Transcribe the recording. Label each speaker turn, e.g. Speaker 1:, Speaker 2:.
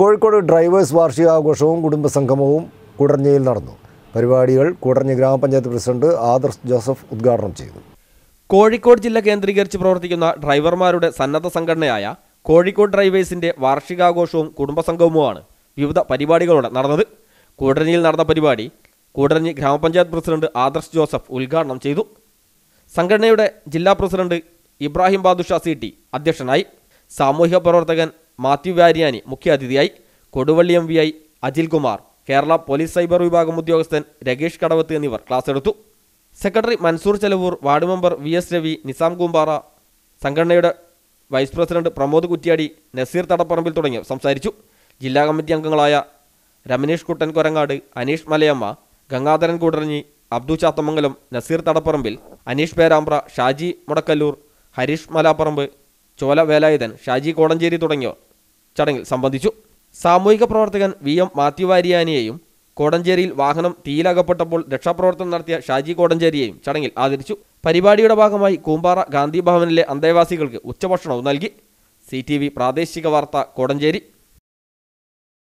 Speaker 1: Kozhikode drivers വാർഷികാഘോഷവും കുടുംബസംഗമവും കുടർഞ്ഞയിൽ നടന്നു പരിപാടികൾ കുടർഞ്ഞി ഗ്രാമപഞ്ചായത്ത് പ്രസിഡന്റ് ആദർശ് ജോസഫ് ഉദ്ഘാടനം ചെയ്തു
Speaker 2: കോഴിക്കോട് ജില്ല കേന്ദ്രീകരിച്ച് പ്രവർത്തിക്കുന്ന ഡ്രൈവർമാരുടെ സന്നദ്ധ സംഘടനയായ കോഴിക്കോട് ഡ്രൈവേഴ്സിന്റെ വാർഷികാഘോഷവും കുടുംബസംഗവുമാണ് വിവിധ പരിപാടികളോടെ നടന്നത് കൂടരഞ്ഞിയിൽ നടന്ന പരിപാടി കൂടരഞ്ഞി ഗ്രാമപഞ്ചായത്ത് പ്രസിഡന്റ് ആദർശ് ജോസഫ് ഉദ്ഘാടനം ചെയ്തു സംഘടനയുടെ ജില്ലാ president Ibrahim Badusha C T അധ്യക്ഷനായി സാമൂഹിക പ്രവർത്തകൻ മാത്യു വാരിയാനി മുഖ്യാതിഥിയായി Koduvally M V I Ajilkumar Kerala police cyber വിഭാഗം ഉദ്യോഗസ്ഥൻ രകേഷ് കടവത്ത് എന്നിവർ ക്ലാസ് എടുത്തു secretary Mansoor Chelavoor ward member V S Ravi Nisam Kumbara സംഘടനയുടെ വൈസ് പ്രസിഡന്റ് പ്രമോദ് കുറ്റിയാടി നസീർ തടപ്പറമ്പിൽ തുടങ്ങിയവർ സംസാരിച്ചു ജില്ലാ കമ്മിറ്റി അംഗങ്ങളായ രമനീഷ് കുട്ടൻ കൊരങ്ങാട് അനീഷ് മലയമ്മ ഗംഗാധരൻ കൂടറിഞ്ഞി അബ്ദു ചാത്തമംഗലം നസീർ തടപ്പറമ്പിൽ അനീഷ് പേരാമ്പ്ര ഷാജി മുടക്കല്ലൂർ ഹരീഷ് മലാപ്പറമ്പ് ചോല വേലായുധൻ ഷാജി കോടഞ്ചേരി തുടങ്ങിയവർ ചടങ്ങിൽ സംബന്ധിച്ചു സാമൂഹിക പ്രവർത്തകൻ വി എം മാത്യു കോടഞ്ചേരിയിൽ വാഹനം തീയിലകപ്പെട്ടപ്പോൾ രക്ഷാപ്രവർത്തനം നടത്തിയ ഷാജി കോടഞ്ചേരിയെയും ചടങ്ങിൽ ആദരിച്ചു പരിപാടിയുടെ ഭാഗമായി കൂമ്പാറ ഗാന്ധി ഭവനിലെ അന്തേവാസികൾക്ക് ഉച്ചഭക്ഷണവും നൽകി സി പ്രാദേശിക വാർത്ത കോടഞ്ചേരി